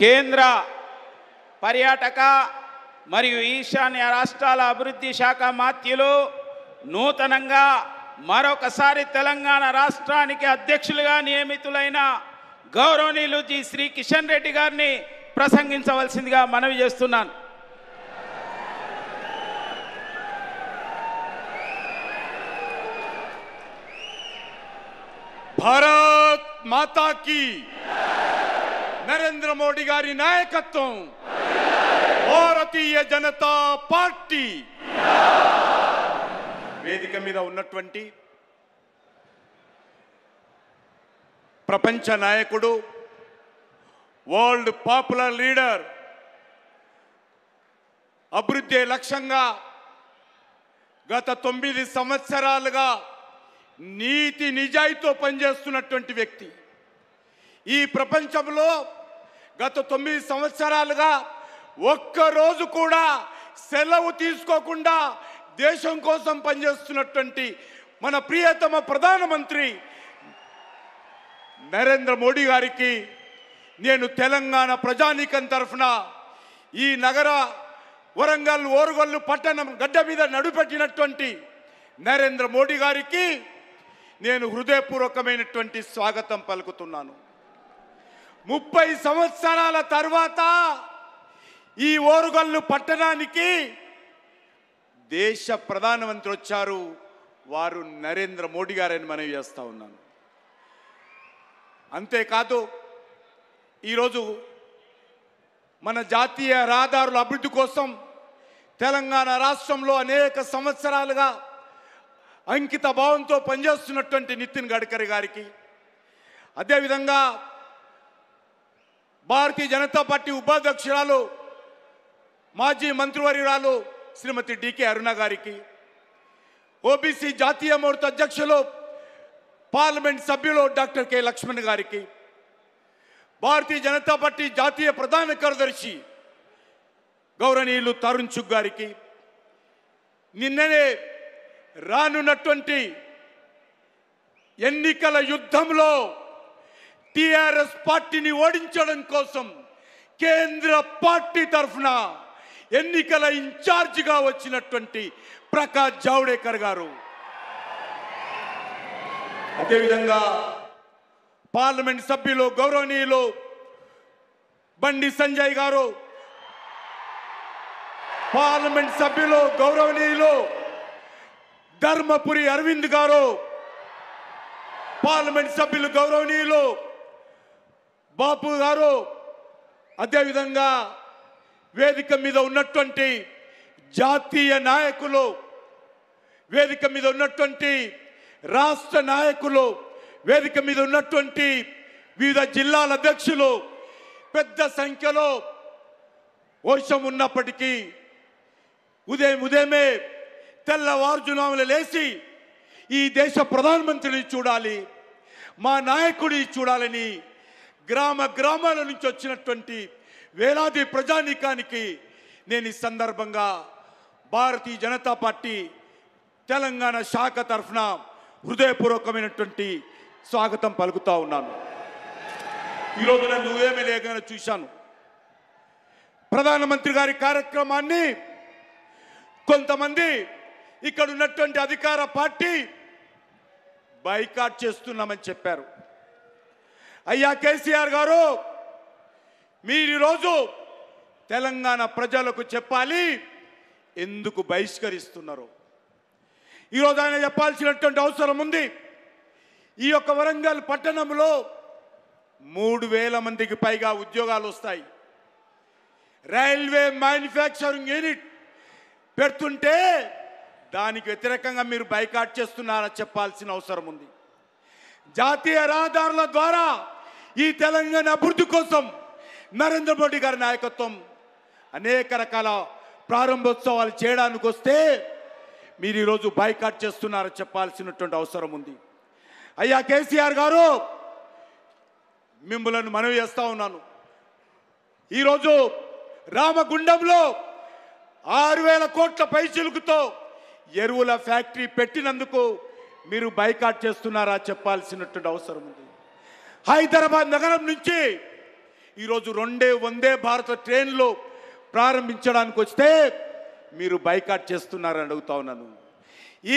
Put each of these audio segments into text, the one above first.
కేంద్ర పర్యాటక మరియు ఈశాన్య రాష్ట్రాల అభివృద్ధి శాఖ మాత్యులు నూతనంగా మరొకసారి తెలంగాణ రాష్ట్రానికి అధ్యక్షులుగా నియమితులైన గౌరవనీయులు జీ శ్రీ కిషన్ రెడ్డి గారిని ప్రసంగించవలసిందిగా మనవి చేస్తున్నాను భారత్ మాతాకి నరేంద్ర మోడీ గారి నాయకత్వం భారతీయ జనతా పార్టీ వేదిక మీద ఉన్నటువంటి ప్రపంచ నాయకుడు వరల్డ్ పాపులర్ లీడర్ అభివృద్ధి లక్ష్యంగా గత తొమ్మిది సంవత్సరాలుగా నీతి నిజాయితీతో పనిచేస్తున్నటువంటి వ్యక్తి ఈ ప్రపంచంలో గత తొమ్మిది సంవత్సరాలుగా ఒక్కరోజు కూడా సెలవు తీసుకోకుండా దేశం కోసం పనిచేస్తున్నటువంటి మన ప్రియతమ ప్రధానమంత్రి నరేంద్ర మోడీ గారికి నేను తెలంగాణ ప్రజానీకం తరఫున ఈ నగర వరంగల్ ఓరుగల్లు పట్టణం గడ్డ మీద నడుపెట్టినటువంటి నరేంద్ర మోడీ గారికి నేను హృదయపూర్వకమైనటువంటి స్వాగతం పలుకుతున్నాను ముప్పై సంవత్సరాల తర్వాత ఈ ఓరుగల్లు పట్టణానికి దేశ ప్రధానమంత్రి వచ్చారు వారు నరేంద్ర మోడీ గారని మనవి చేస్తూ ఉన్నాను అంతేకాదు ఈరోజు మన జాతీయ రహదారుల అభివృద్ధి కోసం తెలంగాణ రాష్ట్రంలో అనేక సంవత్సరాలుగా అంకిత భావంతో పనిచేస్తున్నటువంటి నితిన్ గడ్కరీ గారికి అదేవిధంగా భారతీయ జనతా పార్టీ ఉపాధ్యక్షురాలు మాజీ మంత్రివర్యురాలు శ్రీమతి డికే అరుణ గారికి ఓబీసీ జాతీయ మోర్చా అధ్యక్షులు పార్లమెంట్ సభ్యులు డాక్టర్ కె లక్ష్మణ్ గారికి భారతీయ జనతా పార్టీ జాతీయ ప్రధాన కార్యదర్శి గౌరవనీయులు తరుణ్ చుగ్ గారికి నిన్ననే రానున్నటువంటి ఎన్నికల యుద్ధంలో టిఆర్ఎస్ పార్టీని ఓడించడం కోసం కేంద్ర పార్టీ తరఫున ఎన్నికల ఇన్ఛార్జిగా వచ్చినటువంటి ప్రకాష్ జావడేకర్ గారు అదేవిధంగా పార్లమెంట్ సభ్యులు గౌరవనీయులు బండి సంజయ్ గారు పార్లమెంట్ సభ్యులు గౌరవనీయులు ధర్మపురి అరవింద్ గారు పార్లమెంట్ సభ్యులు గౌరవనీయులు బాపు గారు అదేవిధంగా వేదిక మీద ఉన్నటువంటి జాతీయ నాయకులు వేదిక మీద ఉన్నటువంటి రాష్ట్ర నాయకులు వేదిక మీద ఉన్నటువంటి వివిధ జిల్లాల అధ్యక్షులు పెద్ద సంఖ్యలో వర్షం ఉన్నప్పటికీ ఉదయం ఉదయమే తెల్లవారుజునాములు లేచి ఈ దేశ ప్రధానమంత్రిని చూడాలి మా నాయకుడిని చూడాలని గ్రామ గ్రామాల నుంచి వచ్చినటువంటి వేలాది ప్రజానీకానికి నేను ఈ సందర్భంగా భారతీయ జనతా పార్టీ తెలంగాణ శాఖ తరఫున హృదయపూర్వకమైనటువంటి స్వాగతం పలుకుతా ఉన్నాను ఈరోజు నేను ఏమి లేకనే చూశాను ప్రధానమంత్రి గారి కార్యక్రమాన్ని కొంతమంది ఇక్కడ ఉన్నటువంటి అధికార పార్టీ బైకాట్ చేస్తున్నామని చెప్పారు అయ్యా కేసీఆర్ గారు మీరు ఈరోజు తెలంగాణ ప్రజలకు చెప్పాలి ఎందుకు బహిష్కరిస్తున్నారు ఈరోజు ఆయన చెప్పాల్సినటువంటి అవసరం ఉంది ఈ యొక్క వరంగల్ పట్టణంలో మూడు వేల మందికి పైగా ఉద్యోగాలు వస్తాయి రైల్వే మ్యానుఫ్యాక్చరింగ్ యూనిట్ పెడుతుంటే దానికి వ్యతిరేకంగా మీరు బైకాట్ చేస్తున్నారని చెప్పాల్సిన అవసరం ఉంది జాతీయ రహదారుల ద్వారా ఈ తెలంగాణ అభివృద్ధి కోసం నరేంద్ర మోడీ గారి నాయకత్వం అనేక రకాల ప్రారంభోత్సవాలు చేయడానికి వస్తే మీరు ఈరోజు బైకాట్ చేస్తున్నారని చెప్పాల్సినటువంటి అవసరం ఉంది అయ్యా కేసీఆర్ గారు మిమ్మలను మనవి చేస్తూ ఉన్నాను ఈరోజు రామగుండంలో ఆరు వేల కోట్ల చిలుకుతో ఎరువుల ఫ్యాక్టరీ పెట్టినందుకు మీరు బైకాట్ చేస్తున్నారా చెప్పాల్సినటువంటి అవసరం ఉంది హైదరాబాద్ నగరం నుంచి ఈరోజు రెండే వందే భారత ట్రైన్లో ప్రారంభించడానికి వస్తే మీరు బైకాట్ చేస్తున్నారని అడుగుతా ఉన్నాను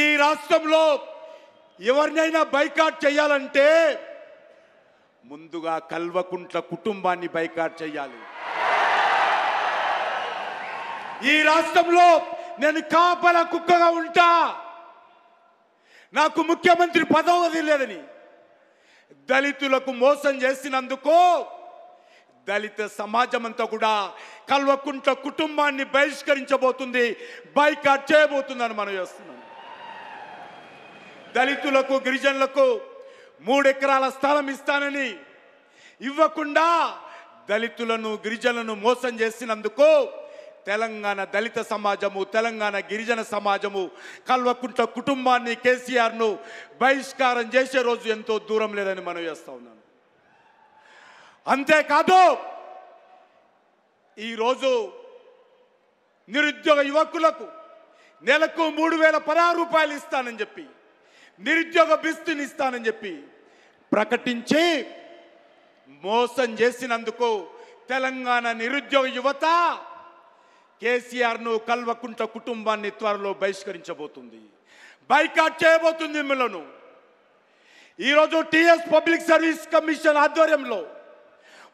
ఈ రాష్ట్రంలో ఎవరినైనా బైకాట్ చేయాలంటే ముందుగా కల్వకుంట్ల కుటుంబాన్ని బైకాట్ చేయాలి ఈ రాష్ట్రంలో నేను కాపల కుక్కగా ఉంటా నాకు ముఖ్యమంత్రి పదవి లేదని దళితులకు మోసం చేసినందుకు దళిత సమాజం అంతా కూడా కల్వకుంట కుటుంబాన్ని బహిష్కరించబోతుంది బైకాట్ చేయబోతుందని మనం చేస్తున్నాం దళితులకు గిరిజనులకు మూడెకరాల స్థలం ఇస్తానని ఇవ్వకుండా దళితులను గిరిజనులను మోసం చేసినందుకు తెలంగాణ దళిత సమాజము తెలంగాణ గిరిజన సమాజము కల్వకుంట కుటుంబాన్ని కేసీఆర్ను బహిష్కారం చేసే రోజు ఎంతో దూరం లేదని మనం చేస్తా ఉన్నాను అంతేకాదు ఈరోజు నిరుద్యోగ యువకులకు నెలకు మూడు వేల పదహారు రూపాయలు ఇస్తానని చెప్పి నిరుద్యోగ బిస్తుని ఇస్తానని చెప్పి ప్రకటించి మోసం చేసినందుకు తెలంగాణ నిరుద్యోగ యువత కేసీఆర్ను కల్వకుంట కుటుంబాన్ని త్వరలో బహిష్కరించబోతుంది బైకాట్ చేయబోతుంది మిమ్మలను ఈరోజు టీఎస్ పబ్లిక్ సర్వీస్ కమిషన్ ఆధ్వర్యంలో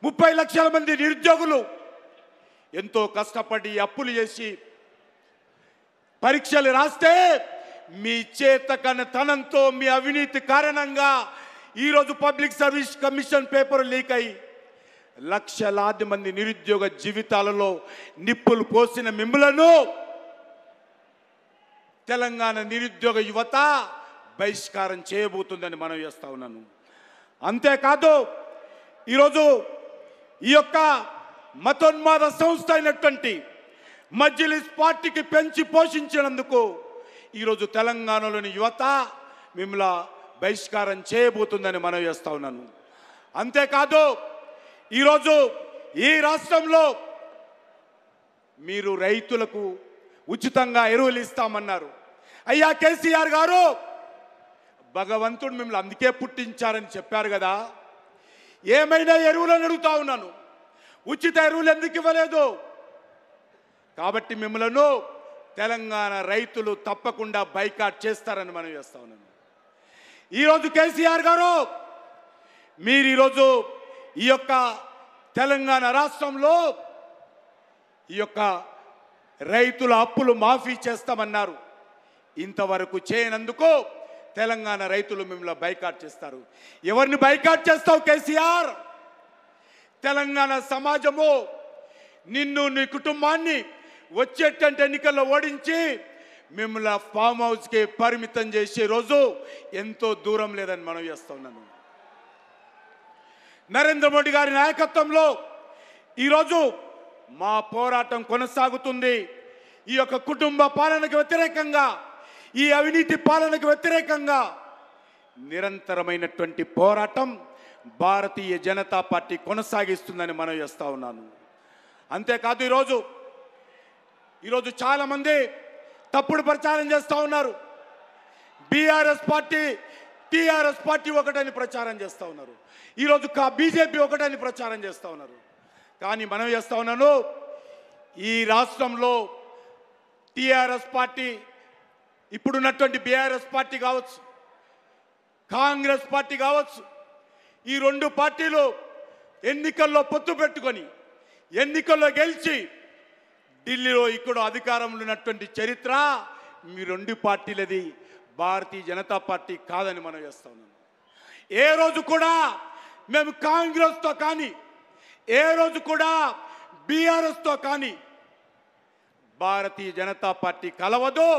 ముప్పై లక్షల మంది నిరుద్యోగులు ఎంతో కష్టపడి అప్పులు చేసి పరీక్షలు రాస్తే మీ చేతకనతనంతో మీ అవినీతి కారణంగా ఈరోజు public service commission paper leak అయ్యి లక్షలాది మంది నిరుద్యోగ జీవితాలలో నిప్పులు పోసిన మిమ్ములను తెలంగాణ నిరుద్యోగ యువత బహిష్కారం చేయబోతుందని మనం చేస్తా ఉన్నాను అంతేకాదు ఈరోజు ఈ యొక్క మతోన్మాద సంస్థ అయినటువంటి మజ్లిస్ పార్టీకి పెంచి పోషించినందుకు ఈరోజు తెలంగాణలోని యువత మిమ్మల్ని బహిష్కారం చేయబోతుందని మనం చేస్తా ఉన్నాను అంతేకాదు ఈరోజు ఈ రాష్ట్రంలో మీరు రైతులకు ఉచితంగా ఎరువులు ఇస్తామన్నారు అయ్యా కేసీఆర్ గారు భగవంతుడు మిమ్మల్ని అందుకే పుట్టించారని చెప్పారు కదా ఏమైనా ఎరువులను అడుగుతా ఉన్నాను ఉచిత ఎరువులు ఎందుకు ఇవ్వలేదు కాబట్టి మిమ్మలను తెలంగాణ రైతులు తప్పకుండా బైకాట్ చేస్తారని మనం చేస్తా ఉన్నాను ఈరోజు కేసీఆర్ గారు మీరు ఈరోజు ఈ యొక్క తెలంగాణ రాష్ట్రంలో ఈ యొక్క రైతుల అప్పులు మాఫీ చేస్తామన్నారు ఇంతవరకు చేయనందుకు తెలంగాణ రైతులు మిమ్మల్ని బైకాట్ చేస్తారు ఎవరిని బైకాట్ చేస్తావు కేసీఆర్ తెలంగాణ సమాజము నిన్ను నీ కుటుంబాన్ని వచ్చేటంటే ఎన్నికల్లో ఓడించి మిమ్మల్ని ఫామ్ హౌస్కి పరిమితం చేసే రోజు ఎంతో దూరం లేదని మనం చేస్తున్నాను నరేంద్ర మోడీ గారి నాయకత్వంలో ఈరోజు మా పోరాటం కొనసాగుతుంది ఈ యొక్క కుటుంబ పాలనకు వ్యతిరేకంగా ఈ అవినీతి పాలనకు వ్యతిరేకంగా నిరంతరమైనటువంటి పోరాటం భారతీయ జనతా పార్టీ కొనసాగిస్తుందని మనం వేస్తూ ఉన్నాను అంతేకాదు ఈరోజు ఈరోజు చాలామంది తప్పుడు ప్రచారం చేస్తూ ఉన్నారు బీఆర్ఎస్ పార్టీ టీఆర్ఎస్ పార్టీ ఒకటని ప్రచారం చేస్తూ ఉన్నారు ఈరోజు కా బీజేపీ ఒకటని ప్రచారం చేస్తూ ఉన్నారు కానీ మనం చేస్తూ ఉన్నాను ఈ రాష్ట్రంలో టీఆర్ఎస్ పార్టీ ఇప్పుడున్నటువంటి బీఆర్ఎస్ పార్టీ కావచ్చు కాంగ్రెస్ పార్టీ కావచ్చు ఈ రెండు పార్టీలు ఎన్నికల్లో పొత్తు పెట్టుకొని ఎన్నికల్లో గెలిచి ఢిల్లీలో ఇక్కడ అధికారంలో ఉన్నటువంటి చరిత్ర మీ రెండు పార్టీలది భారతీయ జనతా పార్టీ కాదని మనం వేస్తా ఉన్నాం ఏ రోజు కూడా మేము కాంగ్రెస్తో కానీ ఏ రోజు కూడా బీఆర్ఎస్తో కానీ భారతీయ జనతా పార్టీ కలవదు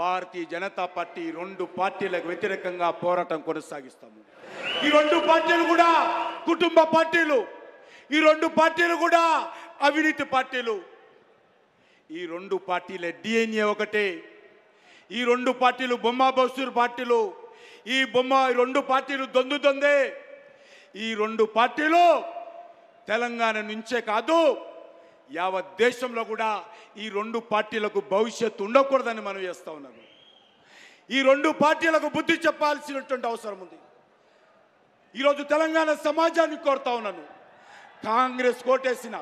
భారతీయ జనతా పార్టీ రెండు పార్టీలకు వ్యతిరేకంగా పోరాటం కొనసాగిస్తాము ఈ రెండు పార్టీలు కూడా కుటుంబ పార్టీలు ఈ రెండు పార్టీలు కూడా అవినీతి పార్టీలు ఈ రెండు పార్టీల డిఎన్ఏ ఒకటే ఈ రెండు పార్టీలు బొమ్మ బస్తూరు పార్టీలు ఈ బొమ్మ రెండు పార్టీలు దొందుతుంది ఈ రెండు పార్టీలు తెలంగాణ నుంచే కాదు యావత్ దేశంలో కూడా ఈ రెండు పార్టీలకు భవిష్యత్తు ఉండకూడదని మనం వేస్తూ ఉన్నాము ఈ రెండు పార్టీలకు బుద్ధి చెప్పాల్సినటువంటి అవసరం ఉంది ఈరోజు తెలంగాణ సమాజాన్ని కోరుతా ఉన్నాను కాంగ్రెస్ కోటేసిన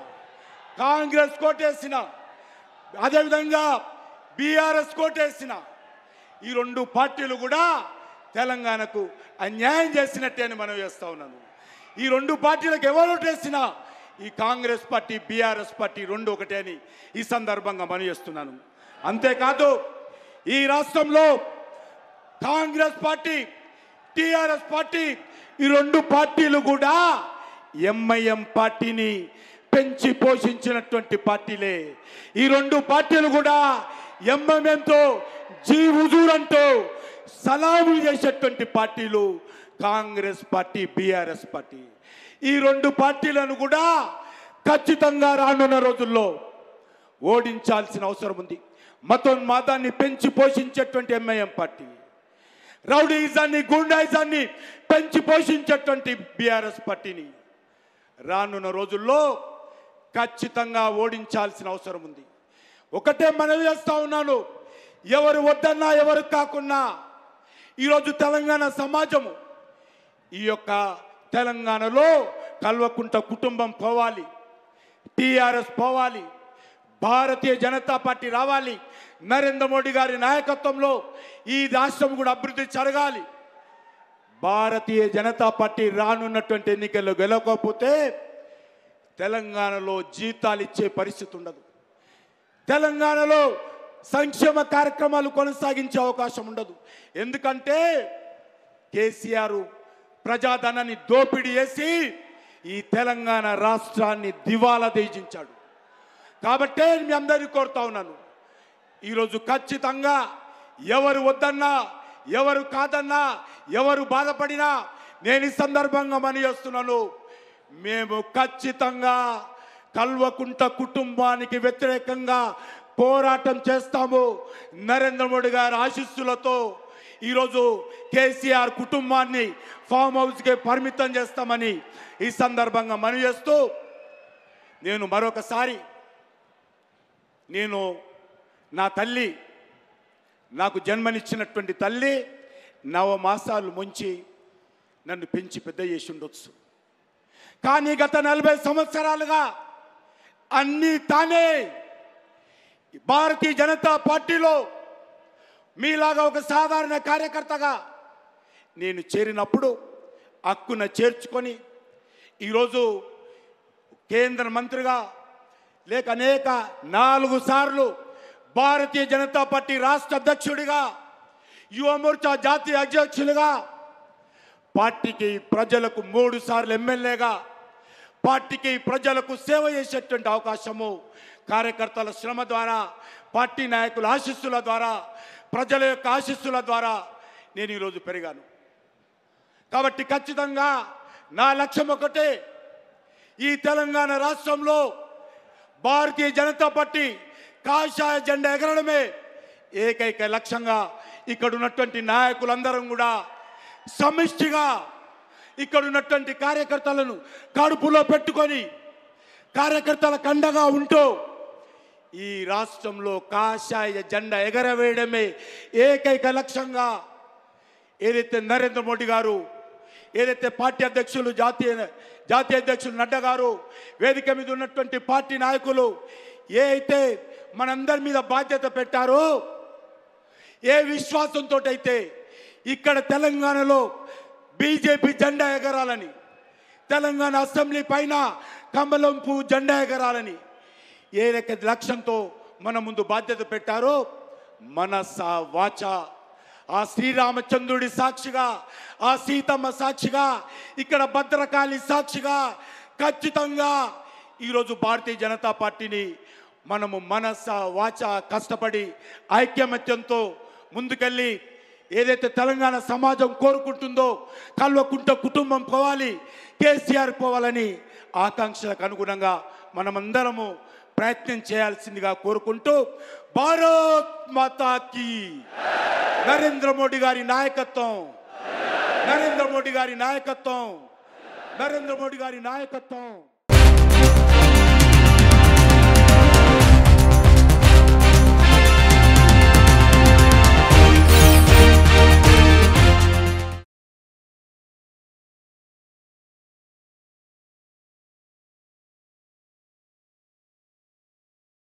కాంగ్రెస్ కోటేసిన అదేవిధంగా బీఆర్ఎస్ కోటేసిన ఈ రెండు పార్టీలు కూడా తెలంగాణకు అన్యాయం చేసినట్టే అని మనం చేస్తా ఉన్నాను ఈ రెండు పార్టీలకు ఎవరు చేసినా ఈ కాంగ్రెస్ పార్టీ బీఆర్ఎస్ పార్టీ రెండు ఒకటే అని ఈ సందర్భంగా మనం చేస్తున్నాను అంతేకాదు ఈ రాష్ట్రంలో కాంగ్రెస్ పార్టీ టీఆర్ఎస్ పార్టీ ఈ రెండు పార్టీలు కూడా ఎంఐఎం పార్టీని పెంచి పోషించినటువంటి పార్టీలే ఈ రెండు పార్టీలు కూడా ఎంఎంఎంతో జీ హుజూర్ అంటూ సలాములు చేసేటువంటి పార్టీలు కాంగ్రెస్ పార్టీ బీఆర్ఎస్ పార్టీ ఈ రెండు పార్టీలను కూడా ఖచ్చితంగా రానున్న రోజుల్లో ఓడించాల్సిన అవసరం ఉంది మతోన్మాదాన్ని పెంచి పోషించేటువంటి ఎంఐఎం పార్టీ రౌడీజాన్ని గుండాయిజాన్ని పెంచి పోషించేటువంటి బీఆర్ఎస్ పార్టీని రానున్న రోజుల్లో ఖచ్చితంగా ఓడించాల్సిన అవసరం ఉంది ఒకటే మనవి చేస్తా ఉన్నాను ఎవరు వద్దన్నా ఎవరు కాకున్నా ఈరోజు తెలంగాణ సమాజము ఈ యొక్క తెలంగాణలో కల్వకుంట కుటుంబం పోవాలి టీఆర్ఎస్ పోవాలి భారతీయ జనతా పార్టీ రావాలి నరేంద్ర మోడీ గారి నాయకత్వంలో ఈ రాష్ట్రం కూడా అభివృద్ధి జరగాలి భారతీయ జనతా పార్టీ రానున్నటువంటి ఎన్నికల్లో గెలవకపోతే తెలంగాణలో జీతాలు ఇచ్చే పరిస్థితి ఉండదు తెలంగాణలో సంక్షేమ కార్యక్రమాలు కొనసాగించే అవకాశం ఉండదు ఎందుకంటే కేసీఆర్ ప్రజాధనాన్ని దోపిడీ చేసి ఈ తెలంగాణ రాష్ట్రాన్ని దివాలా దేజించాడు కాబట్టే మీ అందరికీ కోరుతా ఉన్నాను ఈరోజు ఖచ్చితంగా ఎవరు వద్దన్నా ఎవరు కాదన్నా ఎవరు బాధపడినా నేను ఈ సందర్భంగా మని చేస్తున్నాను మేము ఖచ్చితంగా కల్వకుంట కుటుంబానికి వ్యతిరేకంగా పోరాటం చేస్తాము నరేంద్ర మోడీ గారి ఆశీస్సులతో ఈరోజు కేసీఆర్ కుటుంబాన్ని ఫామ్ హౌస్కే పరిమితం చేస్తామని ఈ సందర్భంగా మనవి చేస్తూ నేను మరొకసారి నేను నా తల్లి నాకు జన్మనిచ్చినటువంటి తల్లి నవమాసాలు ముంచి నన్ను పెంచి పెద్ద చేసి ఉండొచ్చు కానీ గత నలభై సంవత్సరాలుగా అన్నీ తానే భారతీయ జనతా పార్టీలో మీలాగా ఒక సాధారణ కార్యకర్తగా నేను చేరినప్పుడు హక్కున చేర్చుకొని ఈరోజు కేంద్ర మంత్రిగా లేక అనేక నాలుగు సార్లు భారతీయ జనతా పార్టీ రాష్ట్ర అధ్యక్షుడిగా యువమోర్చా జాతీయ అధ్యక్షులుగా పార్టీకి ప్రజలకు మూడు సార్లు ఎమ్మెల్యేగా పార్టీకి ప్రజలకు సేవ చేసేటువంటి అవకాశము కార్యకర్తల శ్రమ ద్వారా పార్టీ నాయకుల ఆశీస్సుల ద్వారా ప్రజల యొక్క ఆశీస్సుల ద్వారా నేను ఈరోజు పెరిగాను కాబట్టి ఖచ్చితంగా నా లక్ష్యం ఒకటే ఈ తెలంగాణ రాష్ట్రంలో భారతీయ జనతా పార్టీ కాషాయ జెండా ఎగరడమే ఏకైక లక్ష్యంగా ఇక్కడ ఉన్నటువంటి నాయకులందరం కూడా సమిష్టిగా ఇక్కడ ఉన్నటువంటి కార్యకర్తలను కడుపులో పెట్టుకొని కార్యకర్తల కండగా ఉంటూ ఈ రాష్ట్రంలో కాషాయ జెండా ఎగరవేయడమే ఏకైక లక్ష్యంగా ఏదైతే నరేంద్ర మోడీ గారు ఏదైతే పార్టీ అధ్యక్షులు జాతీయ జాతీయ అధ్యక్షులు నడ్డా గారు వేదిక మీద ఉన్నటువంటి పార్టీ నాయకులు ఏ అయితే మనందరి మీద బాధ్యత పెట్టారో ఏ విశ్వాసంతో అయితే ఇక్కడ తెలంగాణలో బీజేపీ జెండా ఎగరాలని తెలంగాణ అసెంబ్లీ పైన కమలంపు జెండా ఎగరాలని ఏ లక్ష్యంతో మన ముందు బాధ్యత పెట్టారో మన వాచ ఆ శ్రీరామచంద్రుడి సాక్షిగా ఆ సీతమ్మ సాక్షిగా ఇక్కడ భద్రకాళి సాక్షిగా ఖచ్చితంగా ఈరోజు భారతీయ జనతా పార్టీని మనము మనస వాచ కష్టపడి ఐక్యమత్యంతో ముందుకెళ్ళి ఏదైతే తెలంగాణ సమాజం కోరుకుంటుందో కల్వకుంట కుటుంబం పోవాలి కేసీఆర్ పోవాలని ఆకాంక్షలకు అనుగుణంగా మనమందరము ప్రయత్నం చేయాల్సిందిగా కోరుకుంటూ భారత్ మాతాకి నరేంద్ర మోడీ గారి నాయకత్వం నరేంద్ర మోడీ గారి నాయకత్వం నరేంద్ర మోడీ గారి నాయకత్వం